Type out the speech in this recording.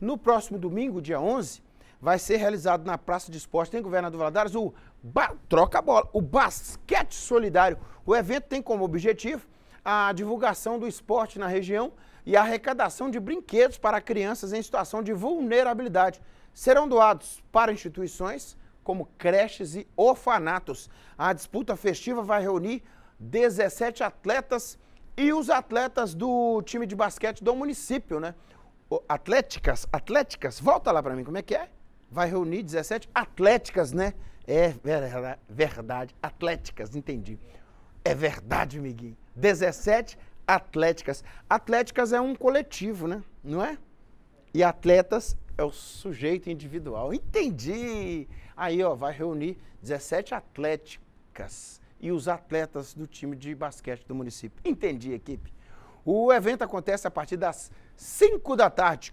No próximo domingo, dia 11, vai ser realizado na Praça de Esporte, em Governador Valadares, o ba Troca Bola, o Basquete Solidário. O evento tem como objetivo a divulgação do esporte na região e a arrecadação de brinquedos para crianças em situação de vulnerabilidade. Serão doados para instituições como creches e orfanatos. A disputa festiva vai reunir 17 atletas e os atletas do time de basquete do município, né? Atléticas, Atléticas, volta lá para mim, como é que é? Vai reunir 17 Atléticas, né? É, é verdade, Atléticas, entendi. É verdade, amiguinho. 17 Atléticas. Atléticas é um coletivo, né? Não é? E atletas é o sujeito individual. Entendi! Aí, ó, vai reunir 17 atléticas e os atletas do time de basquete do município. Entendi, equipe. O evento acontece a partir das 5 da tarde.